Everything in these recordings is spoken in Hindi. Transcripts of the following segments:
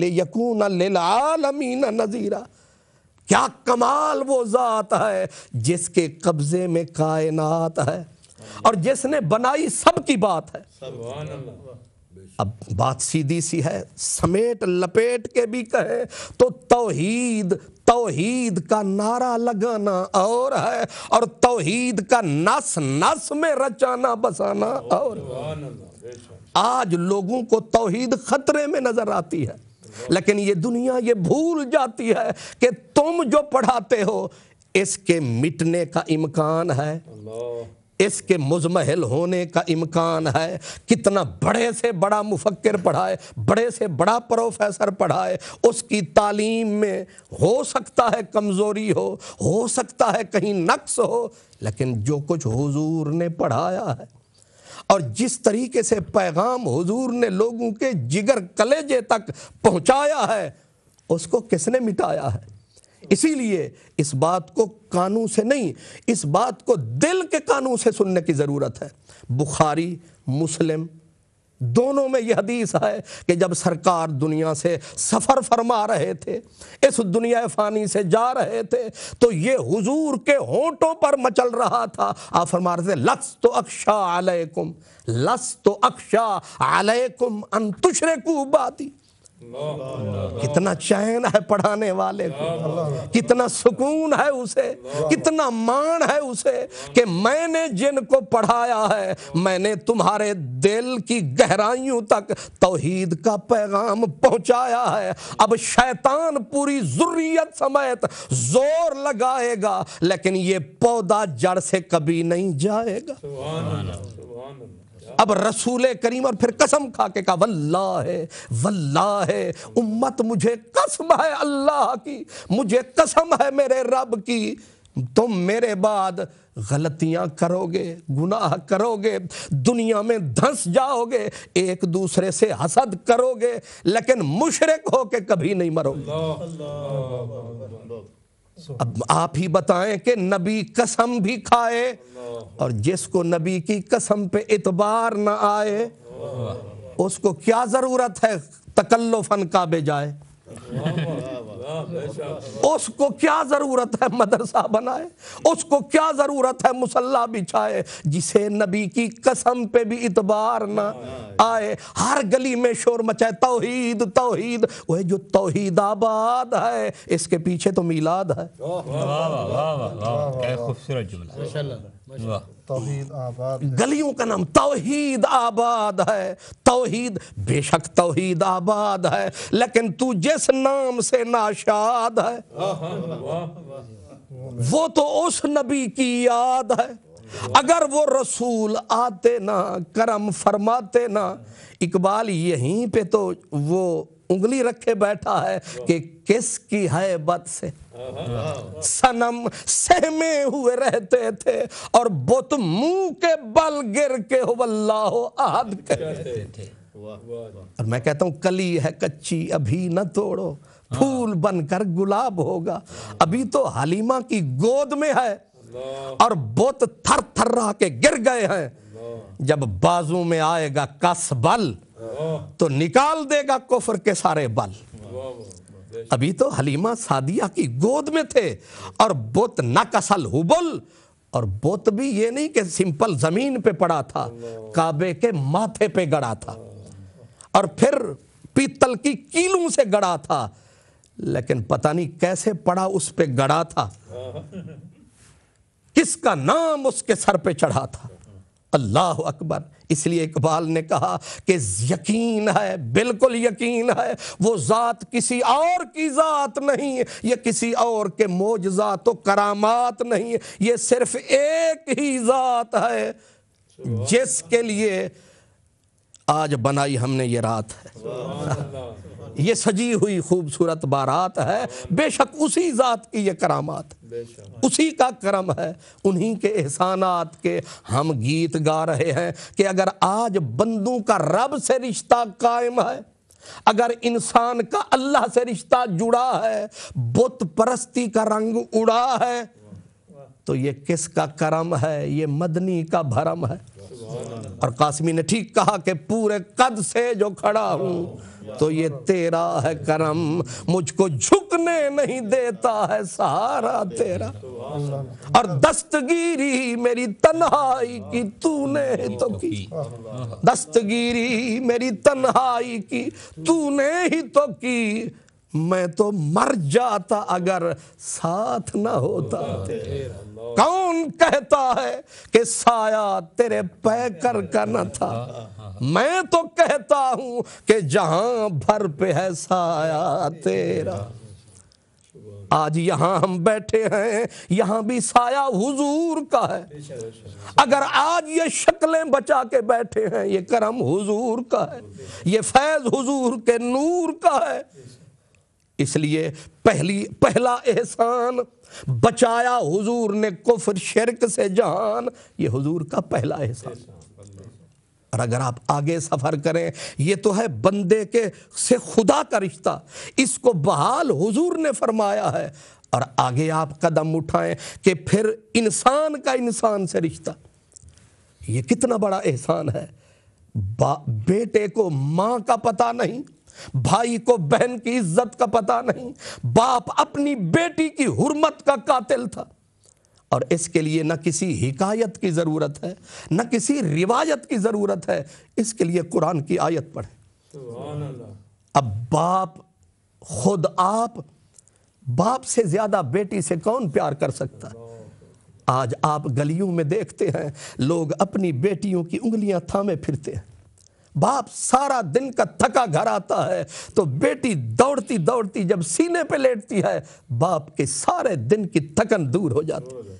ले यकून आलमीन नज़ीरा क्या कमाल वो ज़ात है जिसके कब्ज़े में कायनात है और जिसने बनाई सब की बात है अब बात सीधी सी है समेट लपेट के भी कहे तो तोहीद तोहीद का नारा लगाना और है और तोहीद का नस नस में रचाना बसाना और आज लोगों को तोहीद खतरे में नजर आती है लेकिन ये दुनिया ये भूल जाती है कि तुम जो पढ़ाते हो इसके मिटने का इम्कान है इसके मुजमहल होने का इम्कान है कितना बड़े से बड़ा मुफक्र पढ़ाए बड़े से बड़ा प्रोफेसर पढ़ाए उसकी तालीम में हो सकता है कमज़ोरी हो हो सकता है कहीं नक्स हो लेकिन जो कुछ हुजूर ने पढ़ाया है और जिस तरीके से पैगाम हुजूर ने लोगों के जिगर कलेजे तक पहुंचाया है उसको किसने मिटाया है इसीलिए इस बात को कानून से नहीं इस बात को दिल के कानून से सुनने की ज़रूरत है बुखारी मुस्लिम दोनों में यह हदीस है कि जब सरकार दुनिया से सफ़र फरमा रहे थे इस दुनिया फ़ानी से जा रहे थे तो ये हुजूर के होंठों पर मचल रहा था आप फरमा रहे थे लस तो अक्षा अलैकुम लस तो अक्षा अलैकुम अंतुशरे कुबादी कितना चैन है पढ़ाने वाले को कितना सुकून है उसे कितना मान है उसे कि मैंने जिनको पढ़ाया है मैंने तुम्हारे दिल की गहराइयों तक तौहीद का पैगाम पहुंचाया है अब शैतान पूरी जुर्रियत समेत जोर लगाएगा लेकिन ये पौधा जड़ से कभी नहीं जाएगा अब रसूल करीम और फिर कसम खा के कहा वल्ला है वल्ला है उम्मत मुझे कसम है अल्लाह की मुझे कसम है मेरे रब की तुम मेरे बाद गलतियां करोगे गुनाह करोगे दुनिया में धंस जाओगे एक दूसरे से हसद करोगे लेकिन मुशरक होके कभी नहीं मरोगे अब आप ही बताएं कि नबी कसम भी खाए और जिसको नबी की कसम पे इतबार ना आए उसको क्या ज़रूरत है तकल्लुफन का जाए उसको क्या जरूरत है मदरसा बनाए उसको क्या जरूरत है मुसल्ला बिछाए जिसे नबी की कसम पे भी इतबार ना आए हर गली में शोर मचाए तोहीद तोहीद वह जो तोहीद है इसके पीछे तो मीलाद है खूबसूरत जुमला गलियों का नाम तोहीद आबाद है तोहीद बेशक तोहीद आबाद है लेकिन तू जिस नाम से नाशाद है वो तो उस नबी की याद है अगर वो रसूल आते ना करम फरमाते ना इकबाल यहीं पे तो वो उंगली रखे बैठा है कि किसकी है बद से सनम सहमे हुए रहते थे और बुत मुंह के बल गिर के हो वल्लाह आहद करते थे और मैं कहता हूं कली है कच्ची अभी न तोड़ो हाँ। फूल बनकर गुलाब होगा अभी तो हलीमा की गोद में है और बुत थर थर्रा के गिर गए हैं जब बाजू में आएगा कस बल तो निकाल देगा कुफर के सारे बल अभी तो हलीमा सादिया की गोद में थे और बुत नकसल हुबुल और बुत भी ये नहीं कि सिंपल जमीन पे पड़ा था काबे के माथे पे गड़ा था और फिर पीतल की कीलों से गड़ा था लेकिन पता नहीं कैसे पड़ा उस पे गड़ा था किसका नाम उसके सर पे चढ़ा था अल्लाह अकबर इसलिए इकबाल ने कहा कि यकीन है बिल्कुल यकीन है वो ज़ात किसी और की ज़ात नहीं ये किसी और के मोजा तो करामात नहीं ये सिर्फ एक ही ज़ात है जिसके लिए आज बनाई हमने ये रात है ये सजी हुई खूबसूरत बारात है बेशक उसी ज़ात की ये करामात उसी का करम है उन्हीं के एहसानात के हम गीत गा रहे हैं कि अगर आज बंदों का रब से रिश्ता कायम है अगर इंसान का अल्लाह से रिश्ता जुड़ा है बुत परस्ती का रंग उड़ा है तो ये किसका करम है ये मदनी का भरम है और कासमी ने ठीक कहा कि पूरे कद से जो खड़ा हूं तो ये तेरा है करम मुझको झुकने नहीं देता है सहारा तेरा और दस्तगिरी मेरी तन्हाई की तूने ही तो की दस्तगिरी मेरी तन्हाई की तूने ही तो की मैं तो मर जाता अगर साथ ना होता तेरा कौन कहता है कि साया तेरे पैकर का न था मैं तो कहता हूं कि जहां भर पे है साया तेरा आज यहां हम बैठे हैं यहां भी साया हुजूर का है अगर आज ये शक्लें बचा के बैठे हैं ये करम हुजूर का है ये फैज हुजूर के नूर का है इसलिए पहली पहला एहसान बचाया हुजूर ने कुफर शिरक से जान ये हुजूर का पहला एहसान और अगर आप आगे सफ़र करें ये तो है बंदे के से खुदा का रिश्ता इसको बहाल हुजूर ने फरमाया है और आगे आप कदम उठाएं कि फिर इंसान का इंसान से रिश्ता ये कितना बड़ा एहसान है बेटे को मां का पता नहीं भाई को बहन की इज्जत का पता नहीं बाप अपनी बेटी की हुरमत का कातिल था और इसके लिए न किसी हिकायत की ज़रूरत है न किसी रिवायत की ज़रूरत है इसके लिए कुरान की आयत पढ़े अब बाप खुद आप बाप से ज़्यादा बेटी से कौन प्यार कर सकता है आज आप गलियों में देखते हैं लोग अपनी बेटियों की उंगलियां थामे फिरते हैं बाप सारा दिन का थका घर आता है तो बेटी दौड़ती दौड़ती जब सीने पे लेटती है बाप के सारे दिन की थकन दूर हो जाती है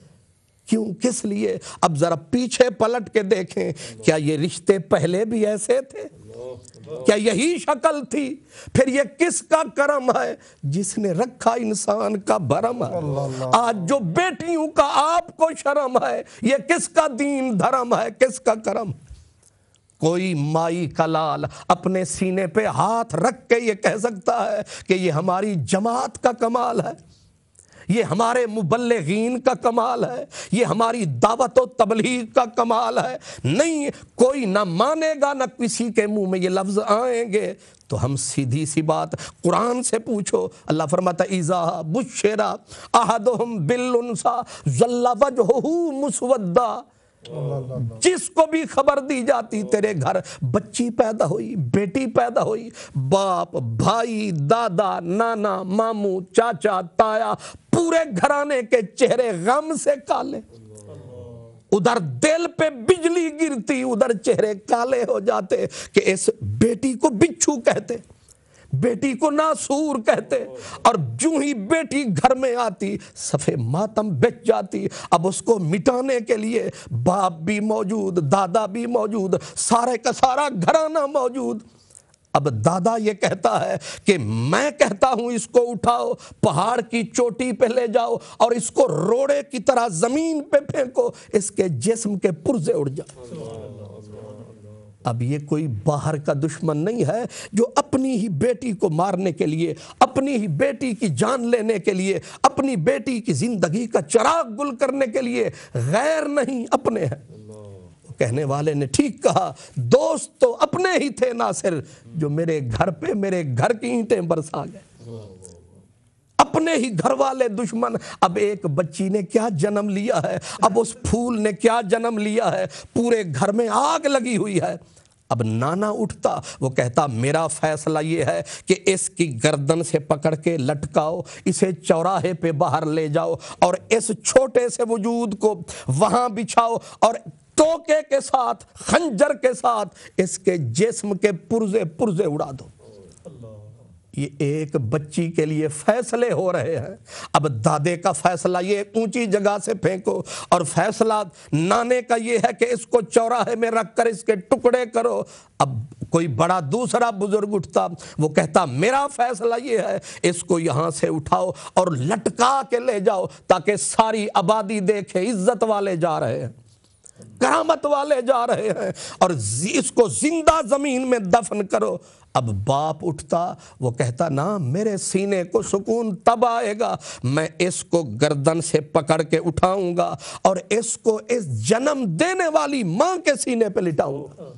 क्यों किस लिए अब जरा पीछे पलट के देखें क्या ये रिश्ते पहले भी ऐसे थे क्या यही शक्ल थी फिर ये किसका करम है जिसने रखा इंसान का भरम है आज जो बेटियों का आपको शर्म है ये किसका दीन धर्म है किसका करम है कोई माई कलाल अपने सीने पे हाथ रख के ये कह सकता है कि ये हमारी जमात का कमाल है ये हमारे मुबलगिन का कमाल है ये हमारी दावत व तबलीग का कमाल है नहीं कोई ना मानेगा ना किसी के मुंह में ये लफ्ज़ आएंगे तो हम सीधी सी बात कुरान से पूछो अल्लाह फरमाता ईज़ा बुशरा अहदम बिल उनसा जल्ला वजहू मुसवद्दा जिसको भी खबर दी जाती तेरे घर बच्ची पैदा हुई बेटी पैदा हुई बाप भाई दादा नाना मामू चाचा ताया पूरे घराने के चेहरे गम से काले उधर दिल पे बिजली गिरती उधर चेहरे काले हो जाते कि इस बेटी को बिच्छू कहते बेटी को नासूर कहते और जू ही बेटी घर में आती सफ़े मातम बेच जाती अब उसको मिटाने के लिए बाप भी मौजूद दादा भी मौजूद सारे का सारा घराना मौजूद अब दादा ये कहता है कि मैं कहता हूं इसको उठाओ पहाड़ की चोटी पे ले जाओ और इसको रोड़े की तरह जमीन पे फेंको इसके जिस्म के पुर्जे उड़ जाओ अब ये कोई बाहर का दुश्मन नहीं है जो अपनी ही बेटी को मारने के लिए अपनी ही बेटी की जान लेने के लिए अपनी बेटी की ज़िंदगी का चराग गुल करने के लिए गैर नहीं अपने हैं तो कहने वाले ने ठीक कहा दोस्त तो अपने ही थे नासिर जो मेरे घर पे मेरे घर की ईंटें बरसा गए अपने ही घर वाले दुश्मन अब एक बच्ची ने क्या जन्म लिया है अब उस फूल ने क्या जन्म लिया है पूरे घर में आग लगी हुई है अब नाना उठता वो कहता मेरा फैसला ये है कि इसकी गर्दन से पकड़ के लटकाओ इसे चौराहे पे बाहर ले जाओ और इस छोटे से वजूद को वहां बिछाओ और टोके के साथ खंजर के साथ इसके जिस्म के पुर्जे पुर्जे उड़ा दो ये एक बच्ची के लिए फैसले हो रहे हैं अब दादे का फैसला ये ऊंची जगह से फेंको और फैसला नाने का ये है कि इसको चौराहे में रखकर इसके टुकड़े करो अब कोई बड़ा दूसरा बुजुर्ग उठता वो कहता मेरा फैसला ये है इसको यहाँ से उठाओ और लटका के ले जाओ ताकि सारी आबादी देखे इज्जत वाले जा रहे हैं करामत वाले जा रहे हैं और इसको जिंदा जमीन में दफन करो अब बाप उठता वो कहता ना मेरे सीने को सुकून तब आएगा मैं इसको गर्दन से पकड़ के उठाऊंगा और इसको इस जन्म देने वाली माँ के सीने पे लिटाऊंगा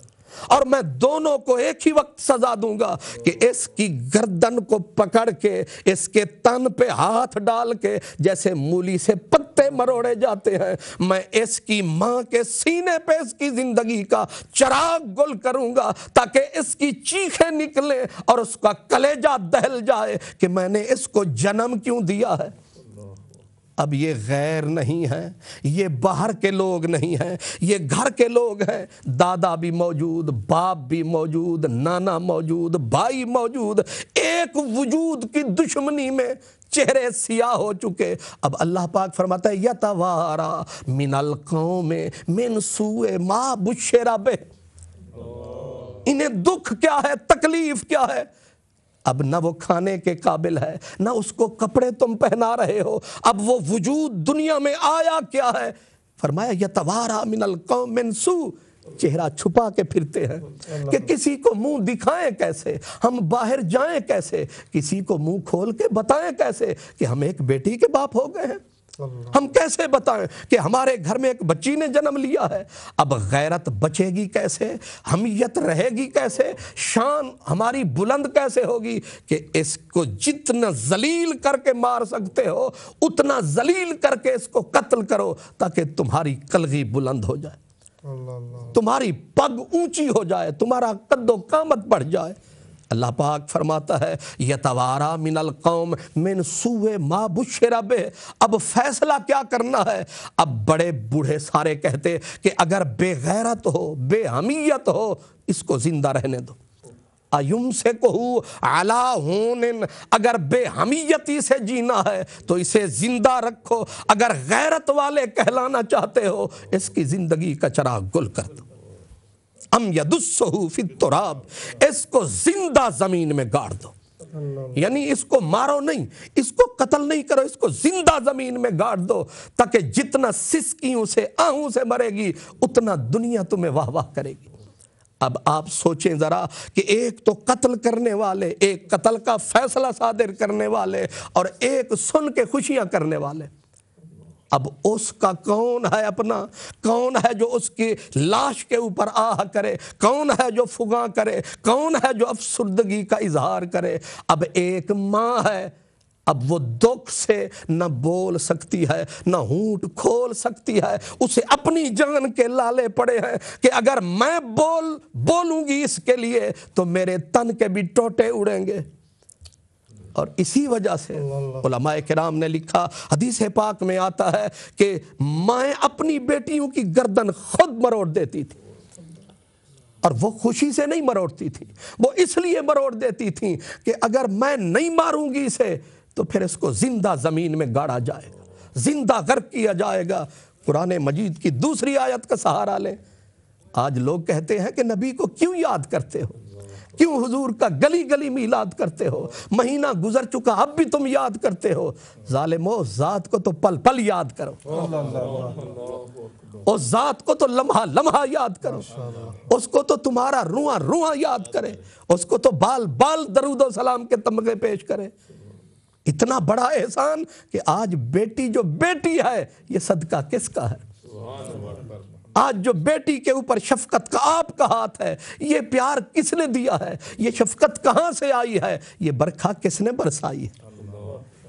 और मैं दोनों को एक ही वक्त सजा दूंगा कि इसकी गर्दन को पकड़ के इसके तन पे हाथ डाल के जैसे मूली से पत्ते मरोड़े जाते हैं मैं इसकी मां के सीने पे इसकी जिंदगी का चराग गुल करूंगा ताकि इसकी चीखें निकले और उसका कलेजा दहल जाए कि मैंने इसको जन्म क्यों दिया है अब ये गैर नहीं है ये बाहर के लोग नहीं हैं ये घर के लोग हैं दादा भी मौजूद बाप भी मौजूद नाना मौजूद भाई मौजूद एक वजूद की दुश्मनी में चेहरे सियाह हो चुके अब अल्लाह पाक फरमाता है यतवारा मिनल में मिन सूए माँ बुशेरा बे इन्हें दुख क्या है तकलीफ क्या है अब ना वो खाने के काबिल है ना उसको कपड़े तुम पहना रहे हो अब वो वजूद दुनिया में आया क्या है फरमाया यह तवारा मिनल कौम मिनसू चेहरा छुपा के फिरते हैं कि किसी को मुंह दिखाएं कैसे हम बाहर जाएं कैसे किसी को मुंह खोल के बताएं कैसे कि हम एक बेटी के बाप हो गए हैं हम कैसे बताएं कि हमारे घर में एक बच्ची ने जन्म लिया है अब गैरत बचेगी कैसे हमीयत रहेगी कैसे शान हमारी बुलंद कैसे होगी कि इसको जितना जलील करके मार सकते हो उतना जलील करके इसको कत्ल करो ताकि तुम्हारी कलगी बुलंद हो जाए तुम्हारी पग ऊंची हो जाए तुम्हारा कद्दो कामत बढ़ जाए अल्लाह पाक फरमाता है यह तवारा मिनल कौम मिन सूए माँ बुशरा बे अब फैसला क्या करना है अब बड़े बूढ़े सारे कहते कि अगर बेगैरत हो बेहमियत हो इसको ज़िंदा रहने दो आयुम से कहू आला होने अगर बेहमियती से जीना है तो इसे ज़िंदा रखो अगर गैरत वाले कहलाना चाहते हो इसकी ज़िंदगी का चराग गुल कर दो अम यदुसहूफितराब इसको जिंदा जमीन में गाड़ दो यानी इसको मारो नहीं इसको कत्ल नहीं करो इसको जिंदा जमीन में गाड़ दो ताकि जितना सिसकियों से आहू से मरेगी उतना दुनिया तुम्हें वाह वाह करेगी अब आप सोचें ज़रा कि एक तो कत्ल करने वाले एक कत्ल का फैसला सादिर करने वाले और एक सुन के खुशियां करने वाले अब उसका कौन है अपना कौन है जो उसकी लाश के ऊपर आह करे कौन है जो फुगा करे कौन है जो अफसुर्दगी का इजहार करे अब एक माँ है अब वो दुख से न बोल सकती है न हूट खोल सकती है उसे अपनी जान के लाले पड़े हैं कि अगर मैं बोल बोलूंगी इसके लिए तो मेरे तन के भी टोटे उड़ेंगे और इसी वजह से कराम ने लिखा हदीस पाक में आता है कि माएँ अपनी बेटियों की गर्दन खुद मरोड़ देती थी और वो खुशी से नहीं मरोड़ती थी वो इसलिए मरोड़ देती थी कि अगर मैं नहीं मारूंगी इसे तो फिर इसको ज़िंदा ज़मीन में गाड़ा जाएगा ज़िंदा गर्क किया जाएगा कुरान मजीद की दूसरी आयत का सहारा लें आज लोग कहते हैं कि नबी को क्यों याद करते हो क्यों हुजूर का गली गली में इलाद करते हो महीना गुजर चुका अब भी तुम याद करते हो जालिमो जात को तो पल पल याद करो और जात को तो लम्हा लम्हा याद करो उसको तो तुम्हारा रुआ रुआ याद करे उसको तो बाल बाल दरुदो सलाम के तमगे पेश करे इतना बड़ा एहसान कि आज बेटी जो बेटी है ये सदका किसका है आज जो बेटी के ऊपर शफकत का आपका हाथ है ये प्यार किसने दिया है ये शफकत कहाँ से आई है ये बरखा किसने बरसाई है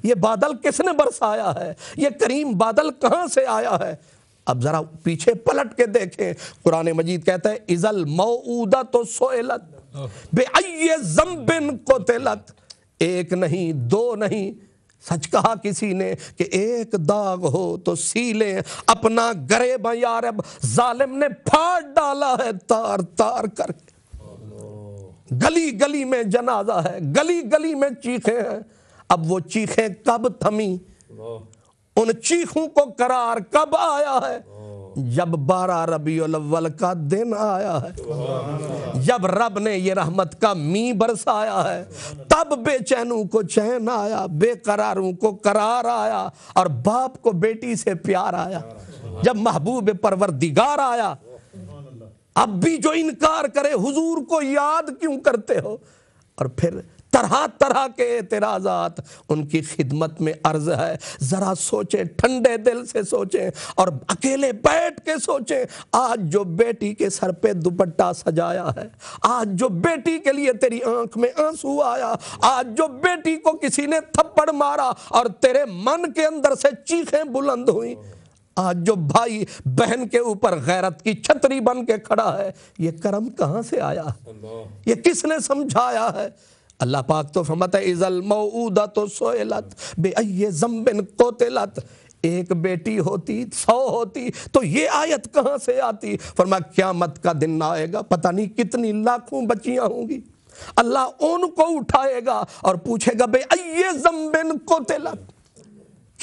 ये बादल किसने बरसाया है ये करीम बादल कहाँ से आया है अब ज़रा पीछे पलट के देखें कुरान मजीद कहता है इज़ल मऊदा तो सोलत बे जम्बिन को तेलत एक नहीं दो नहीं सच कहा किसी ने कि एक दाग हो तो सी ले अपना गरेब यार अब जालिम ने फाड़ डाला है तार तार करके गली गली में जनाजा है गली गली में चीखे हैं अब वो चीखें कब थमी उन चीखों को करार कब आया है जब बारह रबी अव्वल का दिन आया है जब रब ने ये रहमत का मी बरसाया है तब बेचैनों को चैन आया बेकरारों को करार आया और बाप को बेटी से प्यार आया जब महबूब परवर दिगार आया अब भी जो इनकार करे हुजूर को याद क्यों करते हो और फिर तरह तरह के एतराज़ात उनकी खिदमत में अर्ज है ज़रा सोचें ठंडे दिल से सोचें और अकेले बैठ के सोचें आज जो बेटी के सर पे दुपट्टा सजाया है आज जो बेटी के लिए तेरी आंख में आंसू आया आज जो बेटी को किसी ने थप्पड़ मारा और तेरे मन के अंदर से चीखें बुलंद हुई आज जो भाई बहन के ऊपर गैरत की छतरी बन के खड़ा है ये कर्म कहां से आया ये किसने समझाया है अल्लाह पाक तो फरमाता है इजल मऊदा तो सोएलत बे जम्बिन कोतेलत एक बेटी होती सौ होती तो ये आयत कहाँ से आती फरमा क्यामत का दिन ना आएगा पता नहीं कितनी लाखों बच्चियां होंगी अल्लाह उनको उठाएगा और पूछेगा बे अये जम्बिन कोतेलत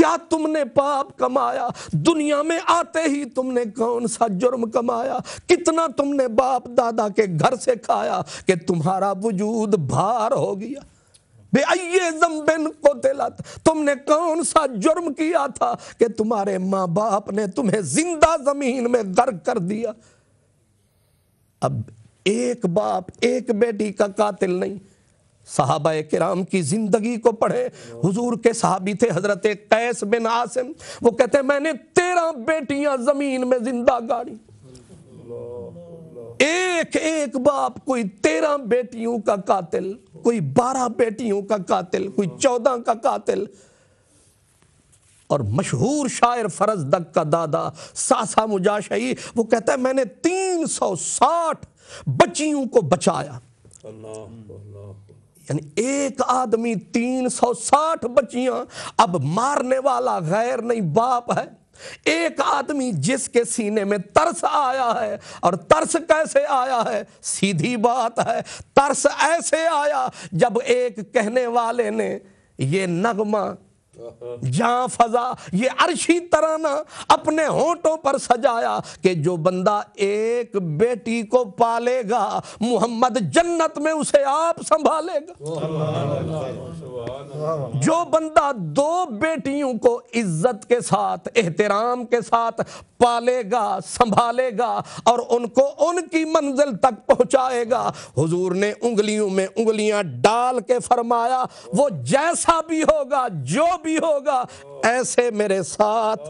क्या तुमने पाप कमाया दुनिया में आते ही तुमने कौन सा जुर्म कमाया कितना तुमने बाप दादा के घर से खाया कि तुम्हारा वजूद भार हो गया बेअये जम्बेन को दिलत तुमने कौन सा जुर्म किया था कि तुम्हारे माँ बाप ने तुम्हें जिंदा जमीन में गर्क कर दिया अब एक बाप एक बेटी का कातिल नहीं साहबा कराम की ज़िंदगी को पढ़े हुजूर के साहबी थे हज़रत कैस बिन आसिम वो कहते हैं मैंने तेरह बेटियां ज़मीन में जिंदा गाड़ी एक एक बाप कोई तेरह बेटियों का कातिल कोई बारह बेटियों का कातिल कोई चौदह का कातिल और मशहूर शायर फरज दक का दादा सासा मुजाशही वो कहता है मैंने तीन सौ साठ बच्चियों को बचाया यानी एक आदमी 360 बच्चियां अब मारने वाला गैर नहीं बाप है एक आदमी जिसके सीने में तरस आया है और तरस कैसे आया है सीधी बात है तरस ऐसे आया जब एक कहने वाले ने ये नगमा जहां फजा ये अरशी तराना अपने होठों पर सजाया कि जो बंदा एक बेटी को पालेगा मुहम्मद जन्नत में उसे आप संभालेगा जो बंदा दो बेटियों को इज्जत के साथ एहतराम के साथ पालेगा संभालेगा और उनको उनकी मंजिल तक पहुंचाएगा हुजूर ने उंगलियों में उंगलियां डाल के फरमाया वो जैसा भी होगा जो भी भी होगा ऐसे मेरे साथ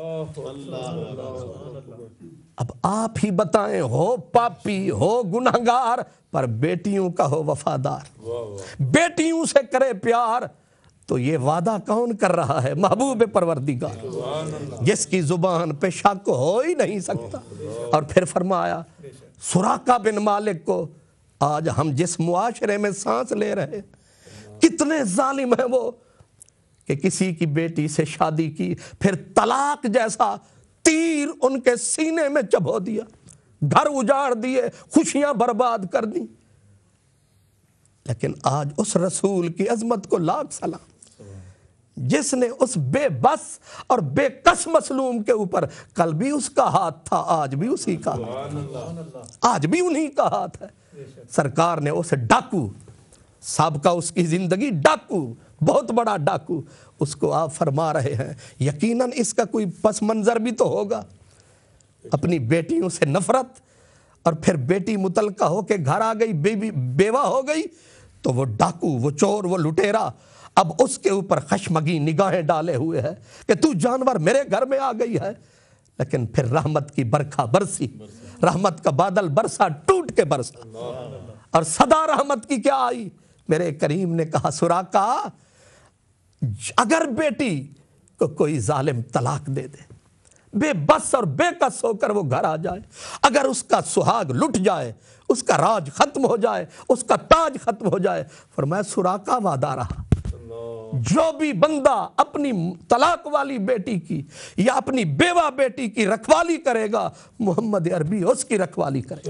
अब आप ही बताएं हो पापी हो गुनागार पर बेटियों का हो वफादार बेटियों से करे प्यार तो ये वादा कौन कर रहा है महबूब परवरदिगार जिसकी जुबान पे शक हो ही नहीं सकता और फिर फरमाया सुराका बिन मालिक को आज हम जिस मुआशरे में सांस ले रहे कितने जालिम हैं वो कि किसी की बेटी से शादी की फिर तलाक जैसा तीर उनके सीने में चबो दिया घर उजाड़ दिए खुशियां बर्बाद कर दी लेकिन आज उस रसूल की अजमत को लाख सलाम जिसने उस बेबस और बेकस मसलूम के ऊपर कल भी उसका हाथ था आज भी उसी का हाथ आज भी उन्हीं का हाथ है सरकार ने उसे डाकू सबका उसकी जिंदगी डाकू बहुत बड़ा डाकू उसको आप फरमा रहे हैं यकीनन इसका कोई पस मंज़र भी तो होगा अपनी बेटियों से नफरत और फिर बेटी मुतलका होके घर आ गई बेबी बेवा हो गई तो वो डाकू वो चोर वो लुटेरा अब उसके ऊपर खशमगी निगाहें डाले हुए हैं कि तू जानवर मेरे घर में आ गई है लेकिन फिर रहमत की बरखा बरसी रहमत का बादल बरसा टूट के बरसा और सदा रहमत की क्या आई मेरे करीम ने कहा सुराका अगर बेटी को कोई जालिम तलाक दे दे बेबस और बेकस होकर वो घर आ जाए अगर उसका सुहाग लुट जाए उसका राज खत्म हो जाए उसका ताज खत्म हो जाए फरमाया सुरा का वादा रहा जो भी बंदा अपनी तलाक वाली बेटी की या अपनी बेवा बेटी की रखवाली करेगा मोहम्मद अरबी उसकी रखवाली करेगा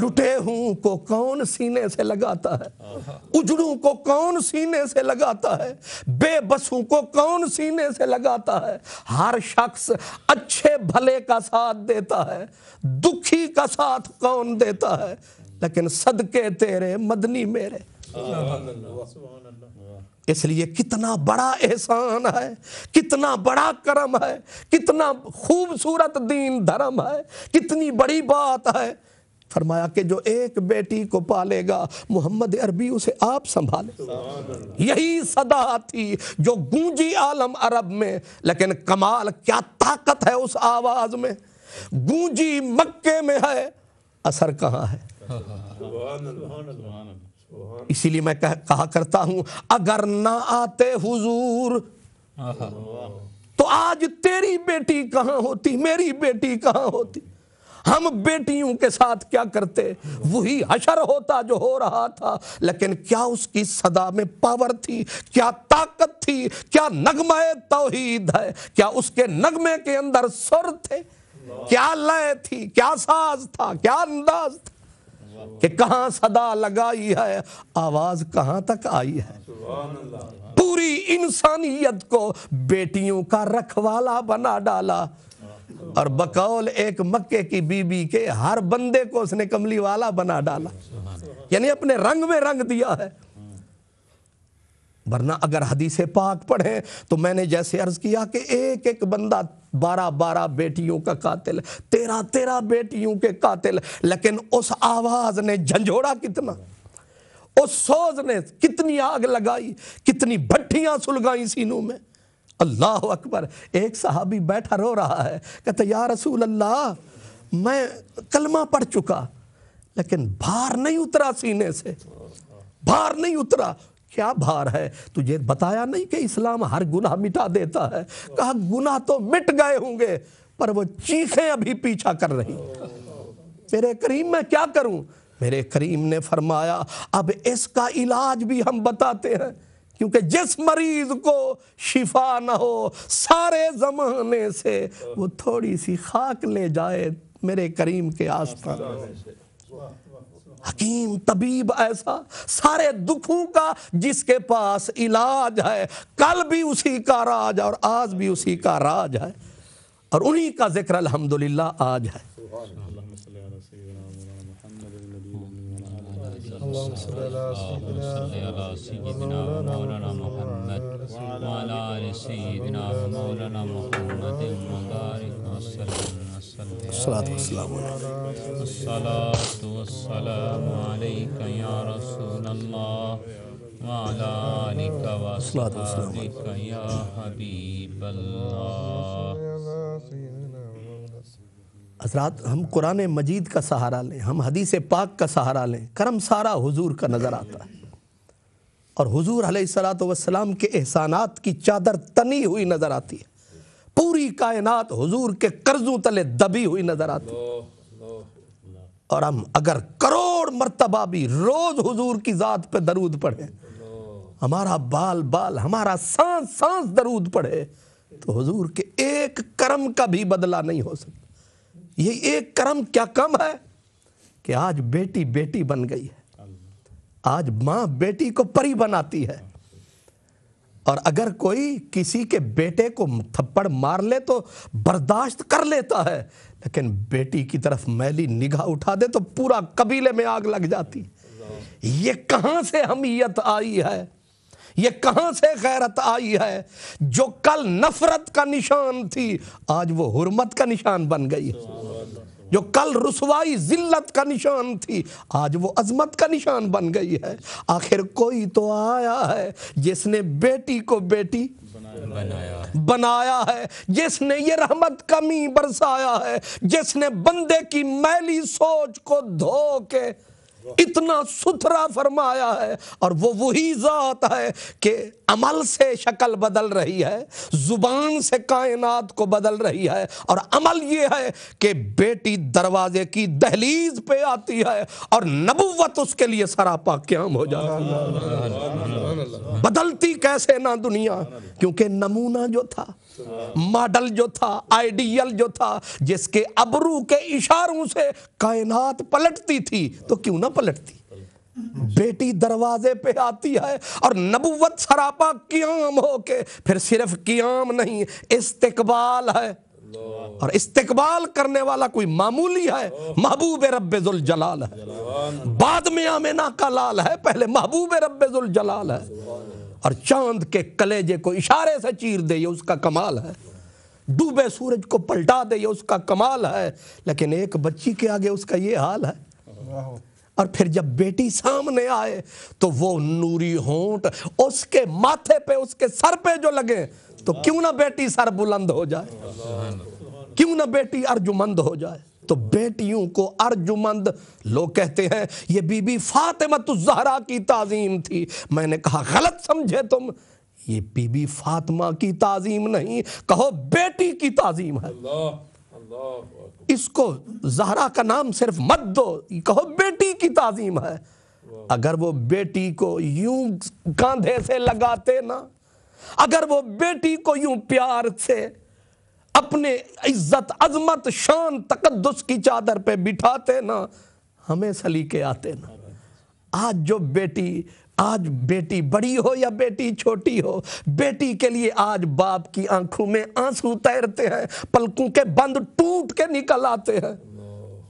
लुटे हूं को कौन सीने से लगाता है उजड़ू को कौन सीने से लगाता है बेबसों को कौन सीने से लगाता है हर शख्स अच्छे भले का साथ देता है दुखी का साथ कौन देता है लेकिन सदके तेरे मदनी मेरे इसलिए कितना बड़ा एहसान है कितना बड़ा करम है कितना खूबसूरत दीन धर्म है कितनी बड़ी बात है फरमाया कि जो एक बेटी को पालेगा मोहम्मद अरबी उसे आप संभाले यही सदा थी जो गूंजी आलम अरब में लेकिन कमाल क्या ताकत है उस आवाज में गूंजी मक्के में है असर कहाँ है इसीलिए मैं कह, कहा करता हूं अगर ना आते हुजूर तो आज तेरी बेटी कहां होती मेरी बेटी कहां होती हम बेटियों के साथ क्या करते वही हशर होता जो हो रहा था लेकिन क्या उसकी सदा में पावर थी क्या ताकत थी क्या नगमाए तोहीद है क्या उसके नगमे के अंदर सुर थे क्या लय थी क्या साज था क्या अंदाज था कि कहां सदा लगाई है आवाज कहां तक आई है पूरी इंसानियत को बेटियों का रखवाला बना डाला और बकौल एक मक्के की बीबी के हर बंदे को उसने कमली वाला बना डाला यानी अपने रंग में रंग दिया है वरना अगर हदीस पाक पढ़ें तो मैंने जैसे अर्ज़ किया कि एक एक बंदा बारह बारह बेटियों का कातिल तेरह तेरह बेटियों के कातिल लेकिन उस आवाज़ ने झंझोड़ा कितना उस सोज ने कितनी आग लगाई कितनी भट्टियां सुलगाई सीनों में अल्लाह अकबर एक साहबी बैठा रो रहा है कहते या रसूल अल्लाह मैं कलमा पढ़ चुका लेकिन भार नहीं उतरा सीने से भार नहीं उतरा क्या भार है तुझे बताया नहीं कि इस्लाम हर गुनाह मिटा देता है कहा गुनाह तो मिट गए होंगे पर वो चीखें अभी पीछा कर रही मेरे करीम मैं क्या करूं मेरे करीम ने फरमाया अब इसका इलाज भी हम बताते हैं क्योंकि जिस मरीज को शिफा न हो सारे जमाने से वो थोड़ी सी खाक ले जाए मेरे करीम के पास हकीम तबीब ऐसा सारे दुखों का जिसके पास इलाज है कल भी उसी का राज और आज भी उसी का राज है और उन्हीं का जिक्र अल्हम्दुलिल्लाह आज है मौलाना हजरात हम कुरान मजीद का सहारा लें हम हदीस पाक का सहारा लें करम सारा हुजूर का नज़र आता है और हुजूर सलात वसलाम के एहसानात की चादर तनी हुई नज़र आती है पूरी कायनात हुजूर के कर्जों तले दबी हुई नजर आती और हम अगर करोड़ मरतबा भी रोज हुजूर की जात पे दरूद पढ़े हमारा बाल बाल हमारा सांस सांस दरूद पढ़े तो हुजूर के एक कर्म का भी बदला नहीं हो सकता ये एक कर्म क्या कम है कि आज बेटी बेटी बन गई है आज माँ बेटी को परी बनाती है और अगर कोई किसी के बेटे को थप्पड़ मार ले तो बर्दाश्त कर लेता है लेकिन बेटी की तरफ मैली निगाह उठा दे तो पूरा कबीले में आग लग जाती ये कहाँ से हमीयत आई है ये कहाँ से गैरत आई है जो कल नफरत का निशान थी आज वो हुरमत का निशान बन गई है जो कल रसवाई जिल्लत का निशान थी आज वो अजमत का निशान बन गई है आखिर कोई तो आया है जिसने बेटी को बेटी बनाया, बनाया है जिसने ये रहमत कमी बरसाया है जिसने बंदे की मैली सोच को धो के इतना सुथरा फरमाया है और वो वही ज़ात है कि अमल से शक्ल बदल रही है ज़ुबान से कायनात को बदल रही है और अमल ये है कि बेटी दरवाजे की दहलीज पे आती है और नबुवत उसके लिए सरापा क्याम हो जाती बदलती कैसे ना दुनिया क्योंकि नमूना जो था मॉडल जो था आइडियल जो था जिसके अबरू के इशारों से कायनात पलटती थी तो क्यों ना पलटती बेटी दरवाजे पे आती है और नबुवत सरापा क्याम होके फिर सिर्फ क्याम नहीं इस्तकबाल है और इस्तकबाल करने वाला कोई मामूली है महबूब रबेजुल जलाल है बाद में आमेना का लाल है पहले महबूब रबेजुल जलाल है और चांद के कलेजे को इशारे से चीर दे ये उसका कमाल है डूबे सूरज को पलटा दे ये उसका कमाल है लेकिन एक बच्ची के आगे उसका ये हाल है और फिर जब बेटी सामने आए तो वो नूरी होंठ उसके माथे पे उसके सर पे जो लगे तो क्यों ना बेटी सर बुलंद हो जाए क्यों ना बेटी अर्जुमंद हो जाए तो बेटियों को अर्जुमंद लोग कहते हैं ये बीबी फातिमा जहरा की ताजीम थी मैंने कहा गलत समझे तुम ये बीबी फातिमा की ताजीम नहीं कहो बेटी की ताजीम है इसको जहरा का नाम सिर्फ मत दो कहो बेटी की ताजीम है अगर वो बेटी को यूं कंधे से लगाते ना अगर वो बेटी को यूं प्यार से अपने इज्जत अजमत शान तकदस की चादर पे बिठाते ना हमें सलीके आते ना आज जो बेटी आज बेटी बड़ी हो या बेटी छोटी हो बेटी के लिए आज बाप की आंखों में आंसू तैरते हैं पलकों के बंद टूट के निकल आते हैं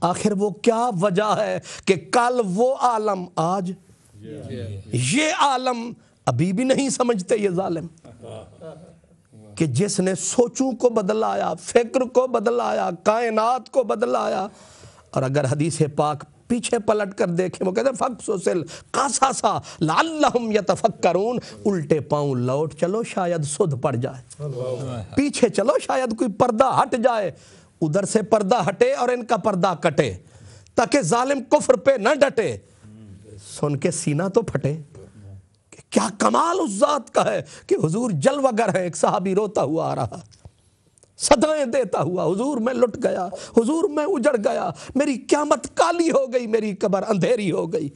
आखिर वो क्या वजह है कि कल वो आलम आज ये आलम अभी भी नहीं समझते ये जालिम कि जिसने सोचों को बदलाया फिक्र को बदलाया कायनात को बदलाया और अगर हदीस पाक पीछे पलट कर देखें वो कहते फक सोसिल कासा सा तफक करून उल्टे पाऊँ लौट चलो शायद सुध पड़ जाए पीछे चलो शायद कोई पर्दा हट जाए उधर से पर्दा हटे और इनका पर्दा कटे ताकि जालिम कुफर पे न डटे सुन के सीना तो फटे क्या कमाल उस जात का है कि हुजूर वगर है एक साहबी रोता हुआ आ रहा सदाएं देता हुआ हुजूर मैं लुट गया हुजूर मैं उजड़ गया मेरी क्यामत काली हो गई मेरी कबर अंधेरी हो गई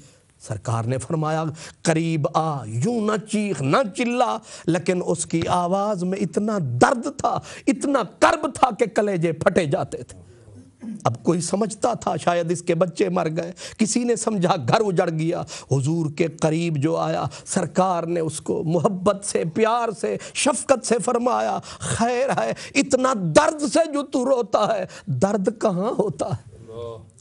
सरकार ने फरमाया करीब आ यूं ना चीख ना चिल्ला लेकिन उसकी आवाज़ में इतना दर्द था इतना कर्ब था कि कलेजे फटे जाते थे अब कोई समझता था शायद इसके बच्चे मर गए किसी ने समझा घर उजड़ गया हुजूर के करीब जो आया सरकार ने उसको मोहब्बत से प्यार से शफकत से फरमाया खैर है इतना दर्द से जो तू रोता है दर्द कहाँ होता है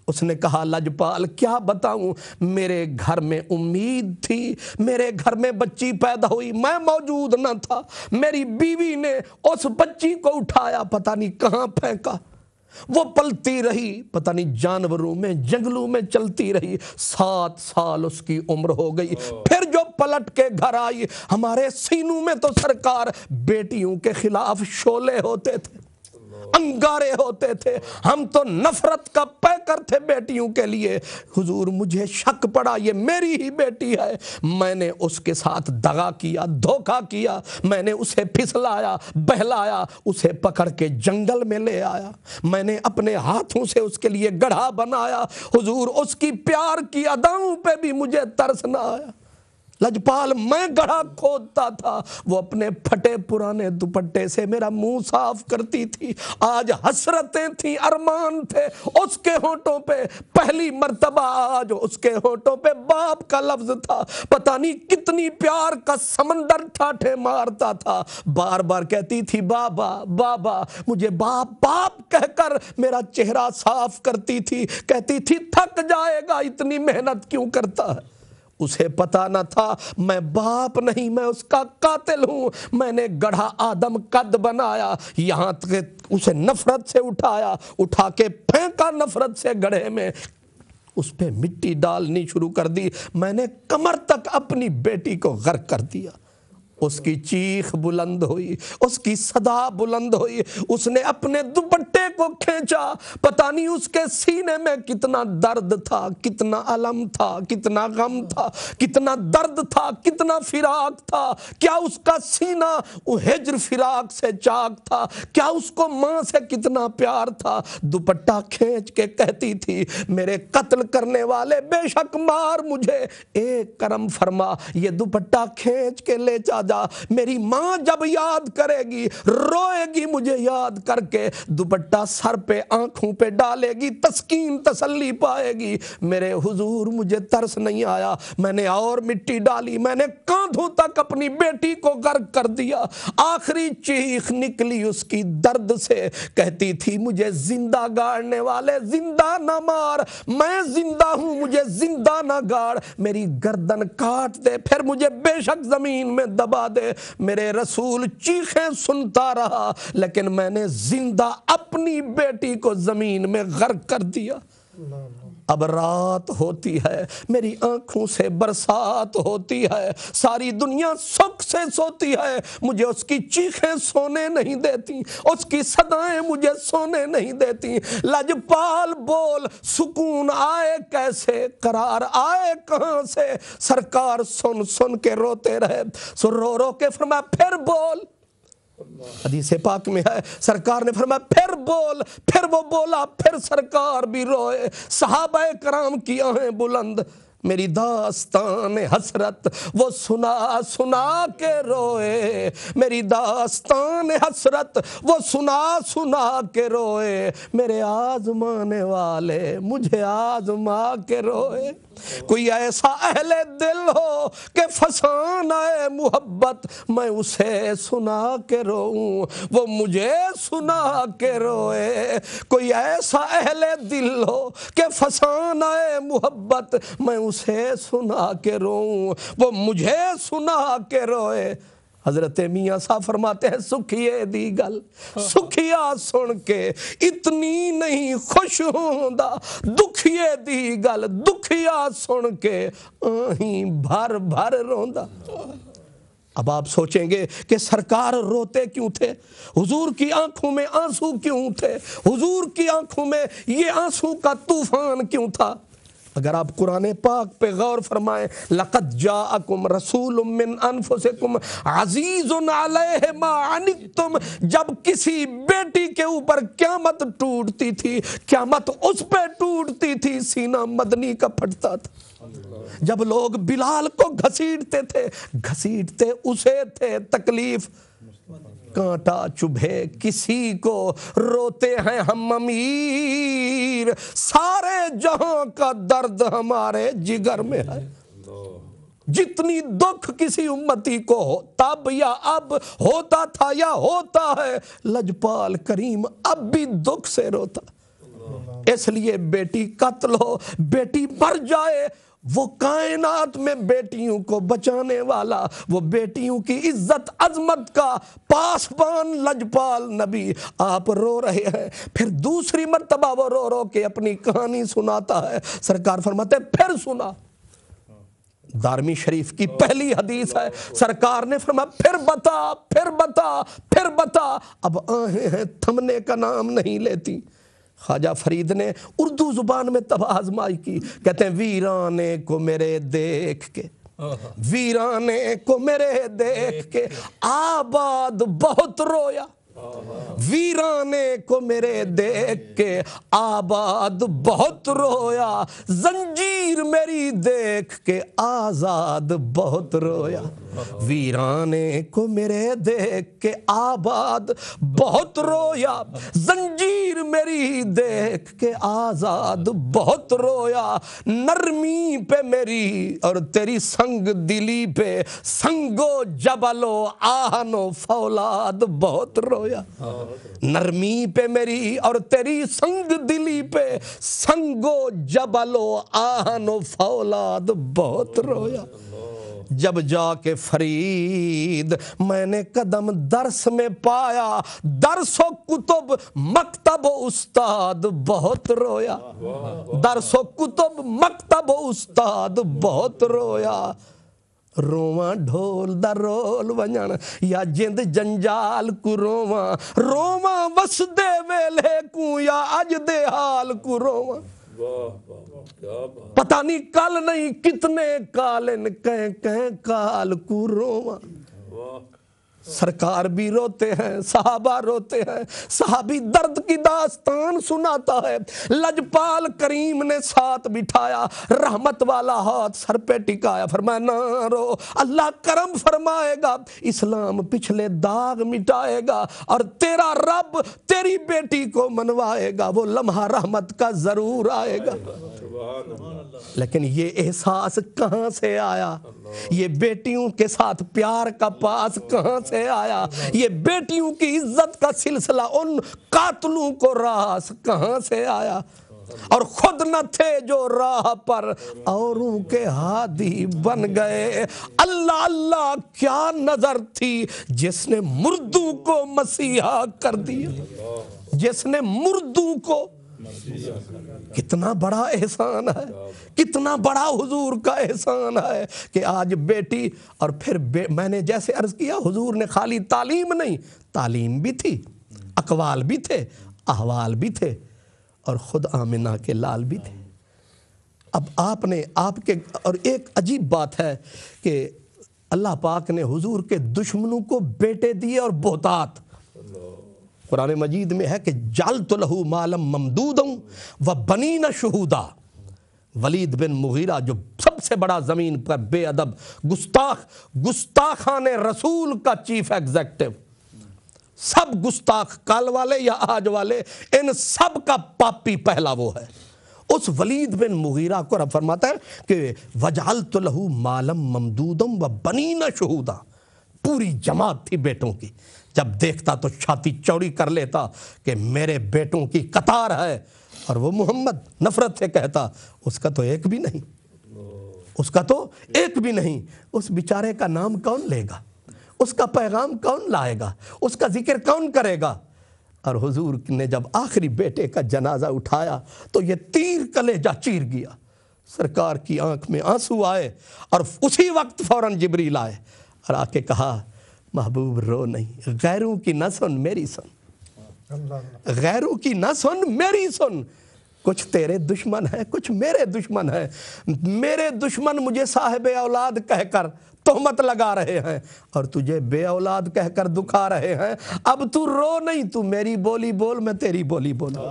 उसने कहा लजपाल क्या बताऊं मेरे घर में उम्मीद थी मेरे घर में बच्ची पैदा हुई मैं मौजूद ना था मेरी बीवी ने उस बच्ची को उठाया पता नहीं कहाँ फेंका वो पलती रही पता नहीं जानवरों में जंगलों में चलती रही सात साल उसकी उम्र हो गई फिर जो पलट के घर आई हमारे सीनू में तो सरकार बेटियों के खिलाफ शोले होते थे अंगारे होते थे हम तो नफरत का पैकर थे बेटियों के लिए हुजूर मुझे शक पड़ा ये मेरी ही बेटी है मैंने उसके साथ दगा किया धोखा किया मैंने उसे फिसलाया बहलाया उसे पकड़ के जंगल में ले आया मैंने अपने हाथों से उसके लिए गढ़ा बनाया हुजूर उसकी प्यार की अदाओं पे भी मुझे तरस ना आया लजपाल मैं गढ़ा खोदता था वो अपने फटे पुराने दुपट्टे से मेरा मुंह साफ करती थी आज हसरतें थी अरमान थे उसके होठों पे पहली मर्तबा आज उसके होठों पे बाप का लफ्ज था पता नहीं कितनी प्यार का समंदर ठाठे मारता था बार बार कहती थी बाबा बाबा मुझे बाप बाप कहकर मेरा चेहरा साफ करती थी कहती थी थक जाएगा इतनी मेहनत क्यों करता है उसे पता न था मैं बाप नहीं मैं उसका कातिल हूं मैंने गढ़ा आदम कद बनाया यहां तक उसे नफरत से उठाया उठा के फेंका नफरत से गढ़े में उस पर मिट्टी डालनी शुरू कर दी मैंने कमर तक अपनी बेटी को गर्क कर दिया उसकी चीख बुलंद हुई उसकी सदा बुलंद हुई उसने अपने दुपट्टे को खींचा पता नहीं उसके सीने में कितना दर्द था कितना अलम था कितना गम था कितना दर्द था कितना फिराक था क्या उसका सीना हिजर फिराक से चाक था क्या उसको माँ से कितना प्यार था दुपट्टा खींच के कहती थी मेरे कत्ल करने वाले बेशक मार मुझे एक करम फरमा ये दुपट्टा खींच के ले जा राजा मेरी माँ जब याद करेगी रोएगी मुझे याद करके दुपट्टा सर पे आंखों पे डालेगी तस्कीन तसल्ली पाएगी मेरे हुजूर मुझे तरस नहीं आया मैंने और मिट्टी डाली मैंने कांधों तक अपनी बेटी को गर्क कर दिया आखिरी चीख निकली उसकी दर्द से कहती थी मुझे जिंदा गाड़ने वाले जिंदा ना मार मैं जिंदा हूं मुझे जिंदा ना गाड़ मेरी गर्दन काट दे फिर मुझे बेशक जमीन में दबा बाद मेरे रसूल चीखें सुनता रहा लेकिन मैंने जिंदा अपनी बेटी को जमीन में गर्क कर दिया अब रात होती है मेरी आंखों से बरसात होती है सारी दुनिया सुख से सोती है मुझे उसकी चीखें सोने नहीं देती उसकी सदाएं मुझे सोने नहीं देती लजपाल बोल सुकून आए कैसे करार आए कहाँ से सरकार सुन सुन के रोते रहे सो रो रो के मैं फिर बोल हदीस पाक में है सरकार ने फरमाया फिर बोल फिर वो बोला फिर सरकार भी रोए साहब कराम किया है बुलंद मेरी दास्तान हसरत वो सुना सुना के रोए मेरी दास्तान हसरत वो सुना सुना के रोए मेरे आजमाने वाले मुझे आजमा के रोए कोई ऐसा अहले दिल हो के फसाना है मोहब्बत मैं उसे सुना के रोऊं वो मुझे सुना के रोए कोई ऐसा अहले दिल हो के फसाना है मोहब्बत मैं उसे सुना के रोऊं वो मुझे सुना के रोए हजरत मियाँ साहब फरमाते हैं सुखिए दी गल सुखिया सुन के इतनी नहीं खुश होंदा दुखिए दी गल दुखिया सुन के आही भर भर रोंदा अब आप सोचेंगे कि सरकार रोते क्यों थे हुजूर की आंखों में आंसू क्यों थे हुजूर की आंखों में ये आंसू का तूफान क्यों था अगर आप कुरान पाक पे गौर फरमाएं लकत जाकुम रसूल मिन अनफुसकुम अजीज तुम जब किसी बेटी के ऊपर क्यामत टूटती थी क्यामत उस पे टूटती थी सीना मदनी का फटता था जब लोग बिलाल को घसीटते थे घसीटते उसे थे तकलीफ कांटा चुभे किसी को रोते हैं हम अमीर सारे जहां का दर्द हमारे जिगर में है जितनी दुख किसी उम्मती को हो तब या अब होता था या होता है लजपाल करीम अब भी दुख से रोता इसलिए बेटी कत्ल हो बेटी मर जाए वो कायनात में बेटियों को बचाने वाला वो बेटियों की इज्जत अजमत का पासबान लजपाल नबी आप रो रहे हैं फिर दूसरी मरतबा वो रो रो के अपनी कहानी सुनाता है सरकार फरमाते फिर सुना दारमी शरीफ की पहली हदीस है सरकार ने फरमा फिर बता फिर बता फिर बता अब आहे हैं थमने का नाम नहीं लेती ख्वाजा फरीद ने उर्दू ज़ुबान में तब आजमाई की कहते हैं वीराने को मेरे देख के वीराने को मेरे देख के आबाद बहुत रोया वीराने को मेरे देख के आबाद बहुत रोया जंजीर मेरी देख के आजाद बहुत रोया हाँ। वीराने को मेरे देख के आबाद बहुत रोया जंजीर मेरी देख के आजाद बहुत रोया नरमी पे मेरी और तेरी संग दिली पे संगो जबलो आहनो फौलाद बहुत रोया नरमी पे मेरी और तेरी संग दिली पे संगो जबलो आहनो फौलाद बहुत रोया जब जाके फरीद मैंने कदम दर्स में पाया दरसो कुतुब मकतब उस्ताद बहुत रोया दरसो कुतुब मकतब उस्ताद बहुत रोया रोवा ढोल दा रोल वजन या जिंद जंजाल कु रोवा रोवा वसदे वेले कु या अज दे हाल कु रोवा वाह वाह पता नहीं कल नहीं कितने इन कह कह काल कुरो सरकार भी रोते हैं साहबा रोते हैं साहबी दर्द की दास्तान सुनाता है लजपाल करीम ने साथ बिठाया रहमत वाला हाथ सर पे टिकाया फरमाया ना रो अल्लाह करम फरमाएगा इस्लाम पिछले दाग मिटाएगा और तेरा रब तेरी बेटी को मनवाएगा वो लम्हा रहमत का जरूर आएगा लेकिन ये एहसास कहाँ से आया ये बेटियों के साथ प्यार का पास कहां से आया ये बेटियों की इज्जत का सिलसिला उन कातलों को रास कहां से आया और खुद न थे जो राह पर औरों के हादी बन गए अल्लाह अल्लाह क्या नजर थी जिसने मुर्दू को मसीहा कर दिया जिसने मुर्दू को कितना बड़ा एहसान है कितना बड़ा हुजूर का एहसान है कि आज बेटी और फिर बे, मैंने जैसे अर्ज किया हुजूर ने खाली तालीम नहीं तालीम भी थी अकवाल भी थे अहवाल भी थे और ख़ुद आमिना के लाल भी थे अब आपने आपके और एक अजीब बात है कि अल्लाह पाक ने हुजूर के दुश्मनों को बेटे दिए और बोतात कुरान मजीद में है कि जाल तो लहू मालम ममदूद व बनी न शहूदा वलीद बिन मुगीरा जो सबसे बड़ा ज़मीन पर बेअदब गुस्ताख गुस्ताखान रसूल का चीफ एग्जेक्टिव सब गुस्ताख काल वाले या आज वाले इन सब का पापी पहला वो है उस वलीद बिन मुगीरा को रब फरमाता है कि वजाल तो लहू मालम ममदूदम व बनी न शहूदा पूरी जमात थी बेटों की जब देखता तो छाती चौड़ी कर लेता कि मेरे बेटों की कतार है और वो मोहम्मद नफरत से कहता उसका तो एक भी नहीं उसका तो एक भी नहीं उस बेचारे का नाम कौन लेगा उसका पैगाम कौन लाएगा उसका जिक्र कौन करेगा और हुजूर ने जब आखिरी बेटे का जनाजा उठाया तो ये तीर कलेजा चीर गया सरकार की आंख में आंसू आए और उसी वक्त फ़ौरन जिबरी लाए और आके कहा महबूब रो नहीं गैरों की ना सुन मेरी सुन गैरों की ना सुन मेरी सुन कुछ तेरे दुश्मन है कुछ मेरे दुश्मन है मेरे दुश्मन मुझे साहेब औलाद कहकर तोहमत लगा रहे हैं और तुझे बे औलाद कहकर दुखा रहे हैं अब तू रो नहीं तू मेरी बोली बोल मैं तेरी बोली बोलू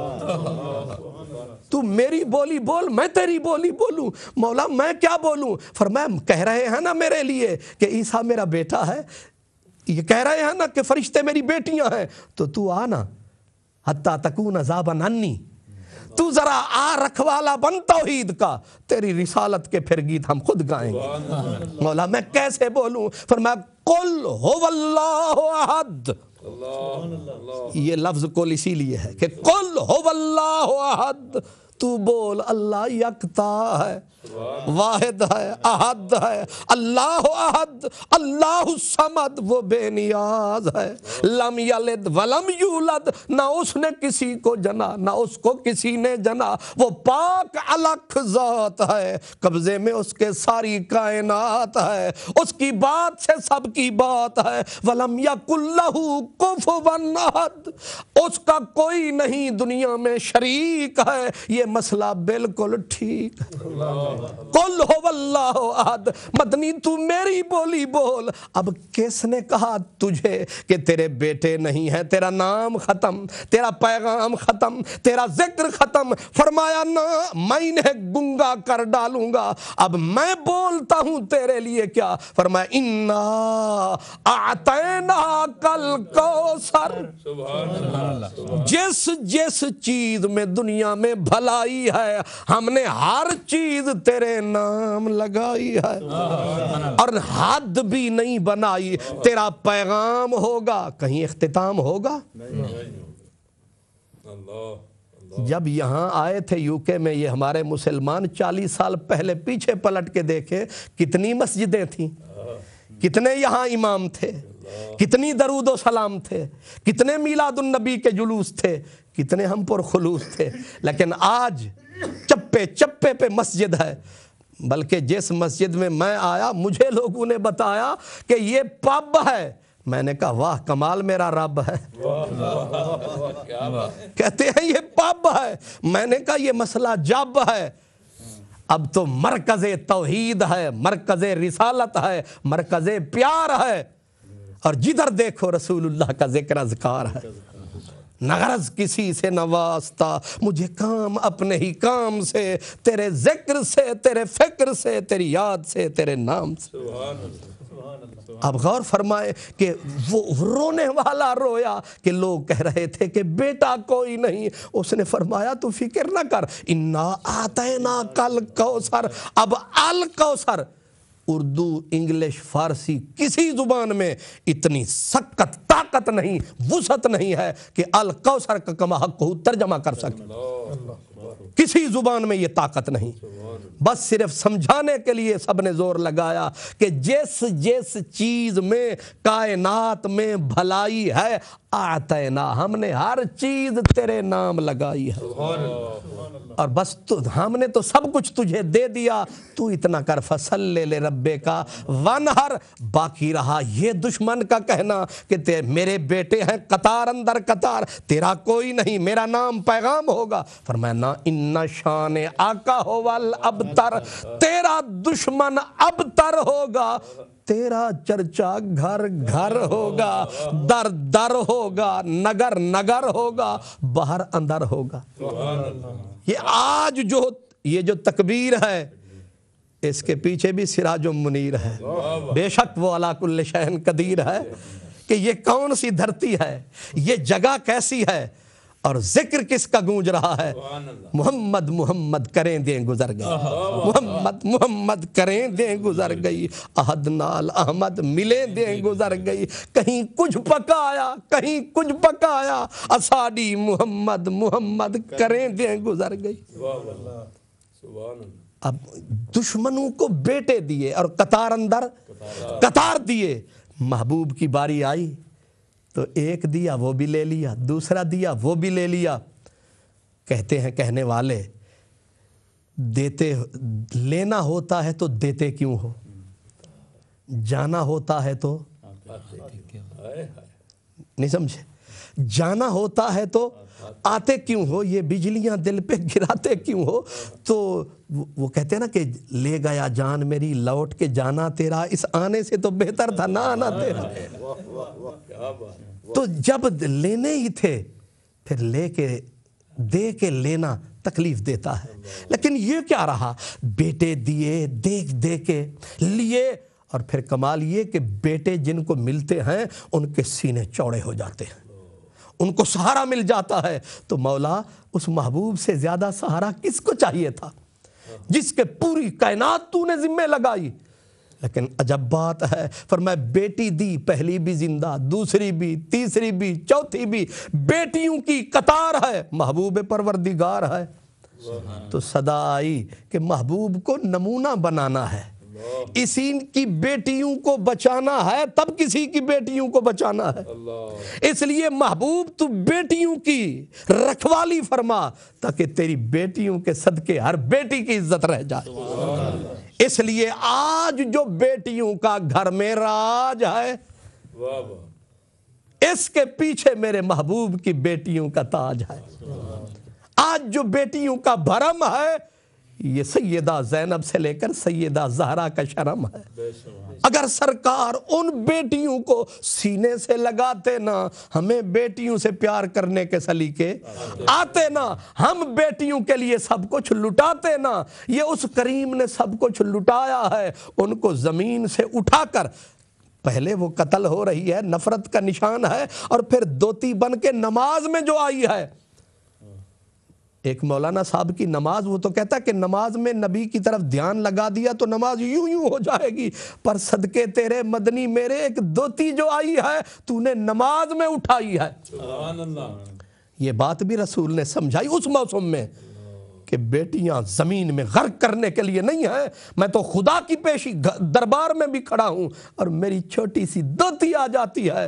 तू मेरी बोली बोल मैं तेरी बोली बोलू मौला मैं क्या बोलूँ फरमाया कह रहे हैं ना मेरे लिए कि ईसा मेरा बेटा है ये कह रहे हैं ना कि फरिश्ते मेरी बेटियां हैं तो तू आना हत्ता तकून अजाबा नन्नी तू जरा आ रखवाला बन ईद का तेरी रिसालत के फिर गीत हम खुद गाएंगे मौला मैं कैसे बोलूं फिर मैं कुल हो अहद ये लफ्ज कुल इसीलिए है कि कुल हो अहद तू बोल अल्लाह यकता है वाहिद है अहद है अल्लाह अहद अल्लाह समद है उसने किसी को जना ना उसको किसी ने जना वो पाक अलख है कब्जे में उसके सारी कायनात है उसकी बात से सबकी बात है वलम यकुल्लहू कुफवन अहद उसका कोई नहीं दुनिया में शरीक है ये मसला बिल्कुल ठीक है कुल हो वल्लाह आद मदनी तू मेरी बोली बोल अब किसने कहा तुझे कि तेरे बेटे नहीं है तेरा नाम ख़त्म तेरा पैगाम ख़त्म तेरा जिक्र ख़त्म फरमाया ना मैं इन्हें गुंगा कर डालूंगा अब मैं बोलता हूं तेरे लिए क्या फरमाया इन्ना आते ना कल कौसर जिस जिस चीज में दुनिया में भलाई है हमने हर चीज तेरे नाम लगाई है और हद भी नहीं बनाई तेरा पैगाम होगा कहीं अख्ताम होगा जब यहाँ आए थे यूके में ये हमारे मुसलमान चालीस साल पहले पीछे पलट के देखे कितनी मस्जिदें थी कितने यहां इमाम थे कितनी दरूद सलाम थे कितने नबी के जुलूस थे कितने हम पर थे लेकिन आज चप्पे चप्पे पे मस्जिद है बल्कि जिस मस्जिद में मैं आया मुझे लोगों ने बताया कि ये पब है मैंने कहा वाह कमाल मेरा रब है कहते हैं ये पब है मैंने कहा ये मसला जब है अब तो मरकज़ तोहीद है मरकज़ रिसालत है मरकज़ प्यार है और जिधर देखो रसूलुल्लाह का जिक्र अजकार है नगरज किसी से न मुझे काम अपने ही काम से तेरे जिक्र से तेरे फिक्र से तेरी याद से तेरे नाम से अब गौर फरमाए कि वो रोने वाला रोया कि लोग कह रहे थे कि बेटा कोई नहीं उसने फरमाया तू फिक्र ना कर इन्ना आते ना कल कौसर अब अल कौसर उर्दू इंग्लिश फारसी किसी ज़ुबान में इतनी सख्त ताकत नहीं वसत नहीं है कि कौसर का कमा हक को तर्जमा कर सके किसी ज़ुबान में यह ताकत नहीं बस सिर्फ समझाने के लिए सब ने ज़ोर लगाया कि जिस जिस चीज़ में कायनात में भलाई है आतना हमने हर चीज तेरे नाम लगाई है और बस तो हमने तो सब कुछ तुझे दे दिया तू इतना कर फसल ले ले रब्बे का वन हर बाकी रहा ये दुश्मन का कहना कि ते मेरे बेटे हैं कतार अंदर कतार तेरा कोई नहीं मेरा नाम पैगाम होगा पर मैं ना इन्ना शान आका हो वल अब तर तेरा दुश्मन अब तर होगा तेरा चर्चा घर घर होगा दर दर होगा नगर नगर होगा बाहर अंदर होगा ये आज जो ये जो तकबीर है इसके पीछे भी सिराज मुनीर है बेशक वो अलाकुल्ल शहन कदीर है कि ये कौन सी धरती है ये जगह कैसी है और जिक्र किसका गूंज रहा है मोहम्मद मोहम्मद करें दें गुजर गई मोहम्मद मोहम्मद करें दें गुजर गई अहद नाल अहमद मिले दें गुजर गई कहीं कुछ पकाया कहीं कुछ पकाया असाडी मोहम्मद मोहम्मद करें दें गुजर गई अब दुश्मनों को बेटे दिए और कतार अंदर कतार दिए महबूब की बारी आई तो एक दिया वो भी ले लिया दूसरा दिया वो भी ले लिया कहते हैं कहने वाले देते लेना होता है तो देते क्यों हो जाना होता है तो नहीं समझे जाना होता है तो आते क्यों हो ये बिजलियां दिल पे गिराते क्यों हो तो वो कहते हैं ना कि ले गया जान मेरी लौट के जाना तेरा इस आने से तो बेहतर था ना आना तेरा तो जब लेने ही थे फिर ले के दे के लेना तकलीफ देता है लेकिन ये क्या रहा बेटे दिए देख दे के लिए और फिर कमाल ये कि बेटे जिनको मिलते हैं उनके सीने चौड़े हो जाते हैं उनको सहारा मिल जाता है तो मौला उस महबूब से ज़्यादा सहारा किसको चाहिए था जिसके पूरी कायनात तूने जिम्मे लगाई लेकिन अजब बात है पर मैं बेटी दी पहली भी जिंदा दूसरी भी तीसरी भी चौथी भी बेटियों की कतार है महबूब परवरदिगार है तो सदा आई कि महबूब को नमूना बनाना है इसी की बेटियों को बचाना है तब किसी की बेटियों को बचाना है इसलिए महबूब तू बेटियों की रखवाली फरमा ताकि तेरी बेटियों के सदके हर बेटी की इज्जत रह जाए इसलिए आज जो बेटियों का घर में राज है इसके पीछे मेरे महबूब की बेटियों का ताज है आज जो बेटियों का भरम है ये सैदा जैनब से लेकर सैदा जहरा का शर्म है अगर सरकार उन बेटियों को सीने से लगाते ना हमें बेटियों से प्यार करने के सलीके आते ना हम बेटियों के लिए सब कुछ लुटाते ना ये उस करीम ने सब कुछ लुटाया है उनको ज़मीन से उठाकर पहले वो कत्ल हो रही है नफरत का निशान है और फिर दोती बन के नमाज में जो आई है एक मौलाना साहब की नमाज वो तो कहता है कि नमाज में नबी की तरफ ध्यान लगा दिया तो नमाज यूं यूं हो जाएगी पर सदके तेरे मदनी मेरे एक दोती जो आई है तूने नमाज में उठाई है ये बात भी रसूल ने समझाई उस मौसम में कि बेटियां ज़मीन में गर्क करने के लिए नहीं है मैं तो खुदा की पेशी दरबार में भी खड़ा हूं और मेरी छोटी सी दोती आ जाती है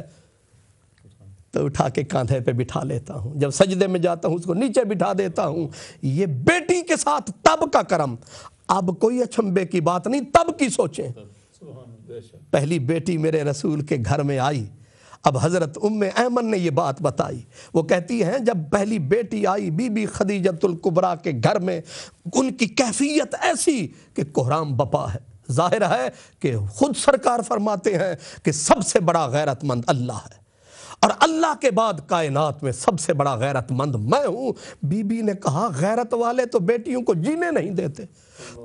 उसको तो उठा के कांधे पे बिठा लेता हूँ जब सजदे में जाता हूँ उसको नीचे बिठा देता हूँ ये बेटी के साथ तब का करम अब कोई अचंबे की बात नहीं तब की सोचें पहली बेटी मेरे रसूल के घर में आई अब हज़रत उम्म अहमन ने यह बात बताई वो कहती हैं जब पहली बेटी आई बीबी कुबरा के घर में उनकी कैफियत ऐसी कि कोहराम बपा है ज़ाहिर है कि खुद सरकार फरमाते हैं कि सबसे बड़ा गैरतमंद अल्लाह है और अल्लाह के बाद कायनात में सबसे बड़ा गैरतमंद मैं हूँ बीबी ने कहा गैरत वाले तो बेटियों को जीने नहीं देते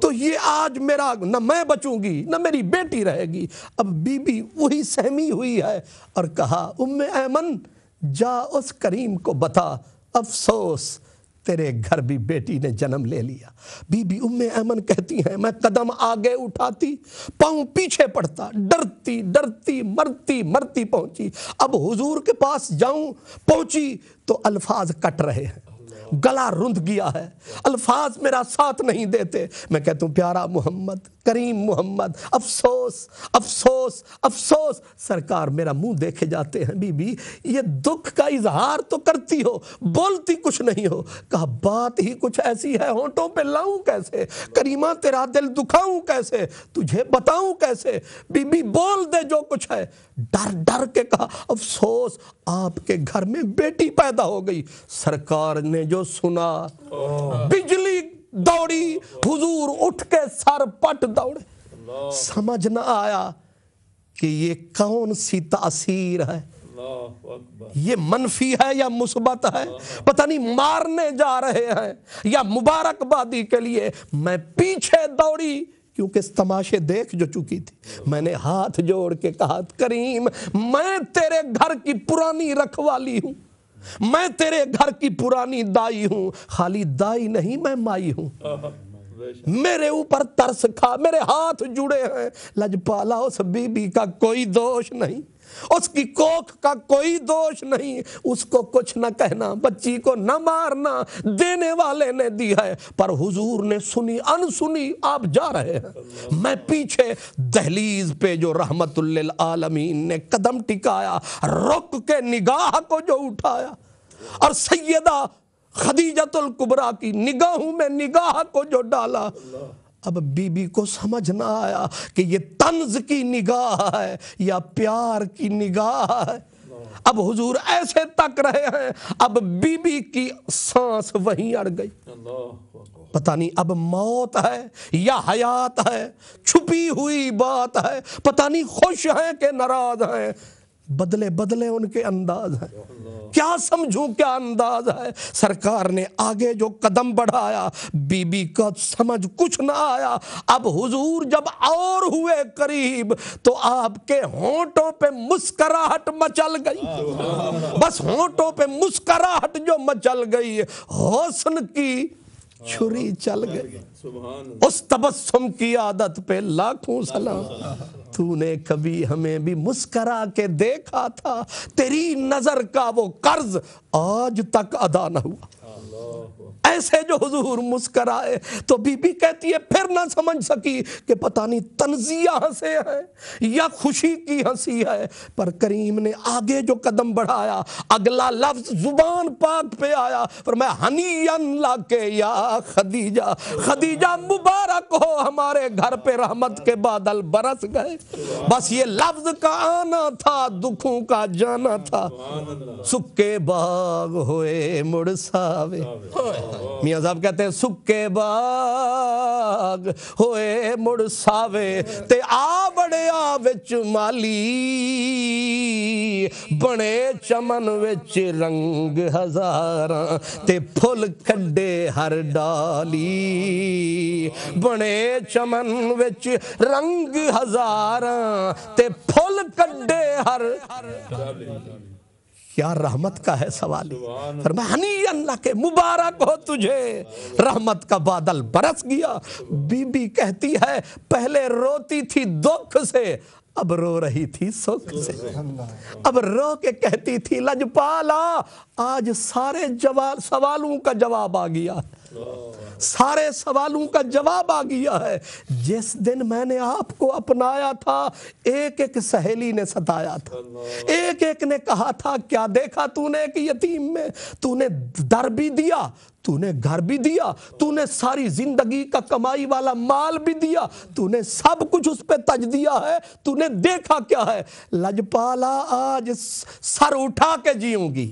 तो ये आज मेरा न मैं बचूंगी न मेरी बेटी रहेगी अब बीबी वही सहमी हुई है और कहा उम ऐमन जा उस करीम को बता अफसोस તે એક ગરબી બેટી ને જન્મ લે લિયા બીબી ઉમ્મે અમાન કહેતી હૈ મે કદમ આગે ઉઠાતી પંઉ પાછે પડતા ડરતી ડરતી મરતી મરતી પહોંચી અબ હુઝુર કે પાસ જાઉં પહોંચી તો અલ્ફાઝ કટ રહે હે गला रुंध गया है अल्फाज मेरा साथ नहीं देते मैं कहता हूँ प्यारा मोहम्मद करीम मोहम्मद अफसोस अफसोस अफसोस सरकार मेरा मुंह देखे जाते हैं बीबी ये दुख का इजहार तो करती हो बोलती कुछ नहीं हो कहा बात ही कुछ ऐसी है होंठों पे लाऊं कैसे करीमा तेरा दिल दुखाऊं कैसे तुझे बताऊं कैसे बीबी बोल दे जो कुछ है डर डर के कहा अफसोस आपके घर में बेटी पैदा हो गई सरकार ने जो सुना बिजली दौड़ी हुजूर उठ के सर पट दौड़े समझ ना आया कि ये कौन सी तासीर है ये मनफी है या मुस्बत है पता नहीं मारने जा रहे हैं या मुबारकबादी के लिए मैं पीछे दौड़ी क्योंकि इस तमाशे देख जो चुकी थी मैंने हाथ जोड़ के कहा करीम मैं तेरे घर की पुरानी रखवाली हूं मैं तेरे घर की पुरानी दाई हूं खाली दाई नहीं मैं माई हूं मेरे ऊपर तरस खा मेरे हाथ जुड़े हैं लजपाला उस बीबी का कोई दोष नहीं उसकी कोख का कोई दोष नहीं उसको कुछ न कहना बच्ची को न मारना देने वाले ने दी है पर हुजूर ने सुनी अनसुनी आप जा रहे हैं मैं पीछे दहलीज पे जो रहमत आलमीन ने कदम टिकाया रुक के निगाह को जो उठाया और सैयदा खदीजतुल कुबरा की निगाहों में निगाह को जो डाला अब बीबी को समझ ना आया कि ये तंज की निगाह है या प्यार की निगाह है अब हुजूर ऐसे तक रहे हैं अब बीबी की सांस वहीं अड़ गई पता नहीं अब मौत है या हयात है छुपी हुई बात है पता नहीं खुश है कि नाराज हैं बदले बदले उनके अंदाज हैं क्या समझूं क्या अंदाज है सरकार ने आगे जो कदम बढ़ाया बीबी का समझ कुछ ना आया अब हुजूर जब और हुए करीब तो आपके होंठों पे मुस्कराहट मचल गई बस होंठों पे मुस्कराहट जो मचल गई हौसन की छुरी हाँ, चल हाँ। गई उस तबस्सुम की आदत पे लाखों सलाम तूने कभी हमें भी मुस्करा के देखा था तेरी नजर का वो कर्ज आज तक अदा न हुआ ऐसे जो हुजूर मुस्कराए तो बीबी कहती है फिर ना समझ सकी कि पता नहीं तंजिया हंसे है या खुशी की हंसी है पर करीम ने आगे जो कदम बढ़ाया अगला लफ्ज जुबान पाक पे आया पर मैं हनी अन ला के या खदीजा खदीजा मुबारक हो हमारे घर पे रहमत के बादल बरस गए बस ये लफ्ज का आना था दुखों का जाना था सुख के बाग होए मुड़ सावे मियाँ साहब कहते हैं सुके बाग होए मुड़ सावे ते आ बड़िया बिच माली बने चमन बिच रंग हजारा ते फुल खंडे हर डाली बने चमन बिच रंग हजारा ते फुल खंडे हर हर क्या रहमत का है सवाल अल्लाह के मुबारक हो तुझे रहमत का बादल बरस गया बीबी कहती है पहले रोती थी दुख से अब रो रही थी सुख से अब रो के कहती थी लजपाला आज सारे जवाब सवालों का जवाब आ गया सारे सवालों का जवाब आ गया है जिस दिन मैंने आपको अपनाया था एक एक सहेली ने सताया था एक एक ने कहा था क्या देखा तूने कि यतीम में तूने दर भी दिया तूने घर भी दिया तूने सारी जिंदगी का कमाई वाला माल भी दिया तूने सब कुछ उस पर तज दिया है तूने देखा क्या है लजपाला आज सर उठा के जीऊंगी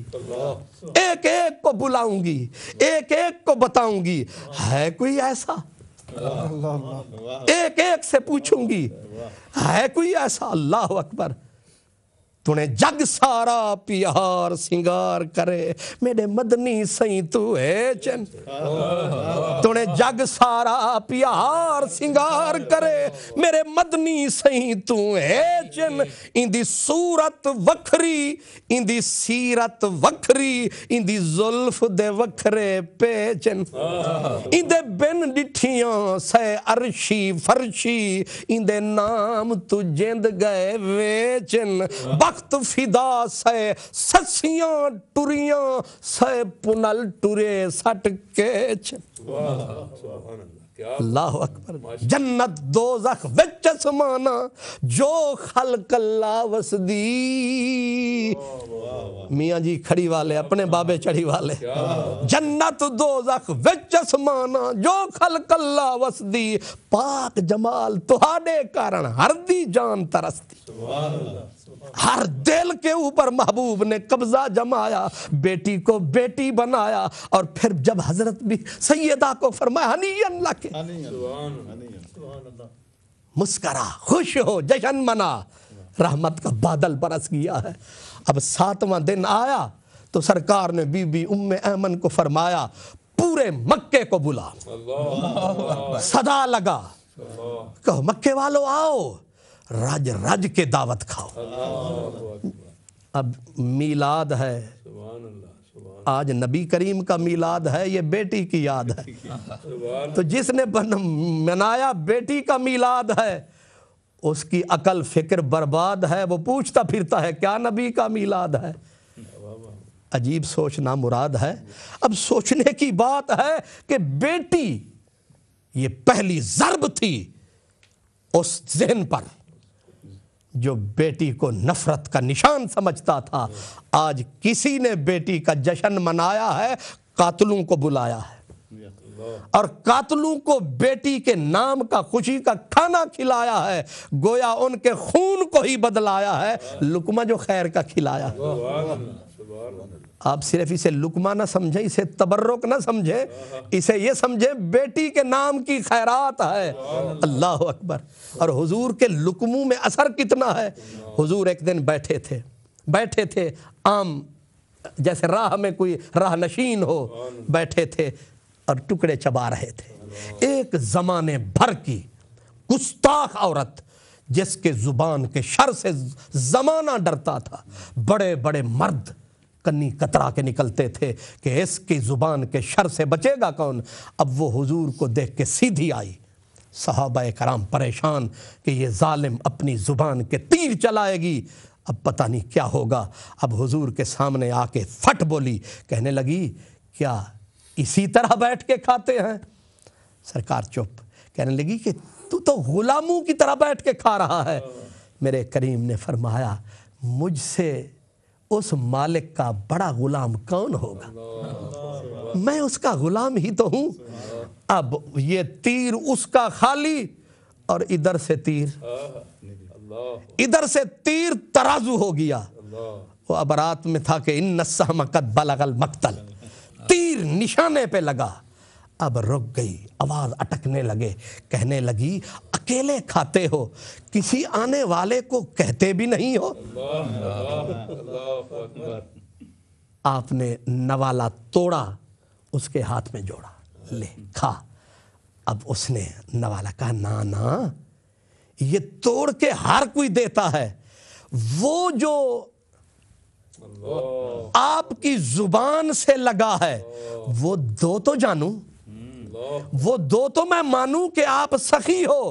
एक एक को बुलाऊंगी एक एक को बताऊंगी है कोई ऐसा एक एक से पूछूंगी है कोई ऐसा अल्लाह अकबर तूने जग सारा प्यार सिंगार करे मेरे मदनी सही तू है चन तूने जग सारा प्यार सिंगार करे मेरे मदनी सही तू है चन इंदी सूरत वखरी इंदी सीरत वखरी इंदी जुल्फ दे वखरे चन इंदे बिन डिठियों से अरशी फरशी इंदे नाम तू जिंद गए वेचन तख्त फिदा सै सस्सियां टुरियां सै पुनल टुरे सट के अल्लाह अकबर जन्नत दो जख विच समाना जो खलक अल्लाह वसदी मियाँ जी खड़ी वाले अपने बाबे चढ़ी वाले जन्नत दो जख विच समाना जो खलक अल्लाह वसदी पाक जमाल तुहाडे कारण हर दी जान तरसदी हर दिल के ऊपर महबूब ने कब्जा जमाया बेटी को बेटी बनाया और फिर जब हजरत भी सैदा को फरमाया हनी अल्लाह के मुस्करा खुश हो जशन मना रहमत का बादल बरस गया है अब सातवां दिन आया तो सरकार ने बीबी उम्म ऐमन को फरमाया पूरे मक्के को बुला सदा लगा कहो मक्के वालों आओ रज रज के दावत खाओ अब मीलाद है आज नबी करीम का मीलाद है ये बेटी की याद है तो जिसने मनाया बेटी का मीलाद है उसकी अकल फिक्र बर्बाद है वो पूछता फिरता है क्या नबी का मीलाद है अजीब सोचना मुराद है अब सोचने की बात है कि बेटी ये पहली जरब थी उस जहन पर जो बेटी को नफरत का निशान समझता था आज किसी ने बेटी का जश्न मनाया है कातलों को बुलाया है और कातलों को बेटी के नाम का खुशी का खाना खिलाया है गोया उनके खून को ही बदलाया है लुकमा जो खैर का खिलाया है आप सिर्फ इसे लुकमा ना समझें इसे तबर्रुक ना समझें इसे ये समझें बेटी के नाम की खैरात है अल्लाह अकबर और हुजूर के लुकमू में असर कितना है हुजूर एक दिन बैठे थे बैठे थे आम जैसे राह में कोई राह नशीन हो बैठे थे और टुकड़े चबा रहे थे एक जमाने भर की गुस्ताख औरत जिसके ज़ुबान के शर से ज़माना डरता था बड़े बड़े मर्द कन्नी कतरा के निकलते थे कि इसकी ज़ुबान के शर से बचेगा कौन अब वो हुजूर को देख के सीधी आई सहाबा कराम परेशान कि ये ालिम अपनी ज़ुबान के तीर चलाएगी अब पता नहीं क्या होगा अब हुजूर के सामने आके फट बोली कहने लगी क्या इसी तरह बैठ के खाते हैं सरकार चुप कहने लगी कि तू तो गुलामों की तरह बैठ के खा रहा है मेरे करीम ने फरमाया मुझसे उस मालिक का बड़ा गुलाम कौन होगा मैं उसका गुलाम ही तो हूं अब ये तीर उसका खाली और इधर से तीर इधर से तीर तराजू हो गया वो अब रात में था कि इन नस्मकत बलगल मकतल तीर निशाने पे लगा अब रुक गई आवाज अटकने लगे कहने लगी अकेले खाते हो किसी आने वाले को कहते भी नहीं हो आपने नवाला तोड़ा उसके हाथ में जोड़ा ले खा अब उसने नवाला कहा ना ना ये तोड़ के हर कोई देता है वो जो आपकी जुबान से लगा है वो दो तो जानू वो दो तो मैं मानू कि आप सखी हो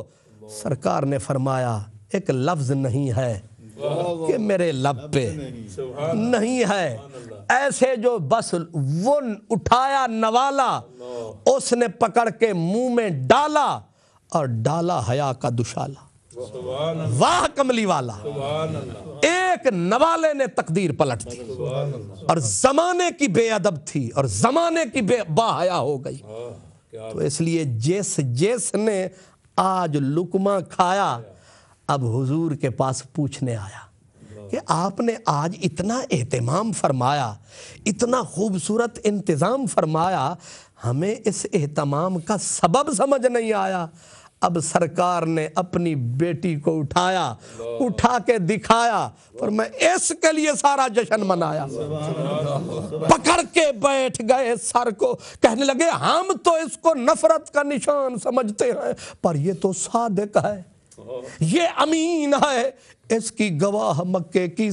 सरकार ने फरमाया एक लफ्ज नहीं है कि मेरे लब पे नहीं है ऐसे जो बस वो उठाया नवाला उसने पकड़ के मुंह में डाला और डाला हया का दुशाला वाह कमली वाला एक नवाले ने तकदीर पलट दी और जमाने की बेअदब थी और जमाने की बे बाहया हो गई तो इसलिए जैस जैस ने आज लुकमा खाया अब हुजूर के पास पूछने आया कि आपने आज इतना एहतमाम फरमाया इतना खूबसूरत इंतज़ाम फरमाया हमें इस एहतमाम का सबब समझ नहीं आया अब सरकार ने अपनी बेटी को उठाया उठा के दिखाया पर मैं इसके लिए सारा जश्न मनाया पकड़ के बैठ गए सर को कहने लगे हम तो इसको नफरत का निशान समझते हैं पर ये तो सादिक है ये अमीन है इसकी गवाह मक्के की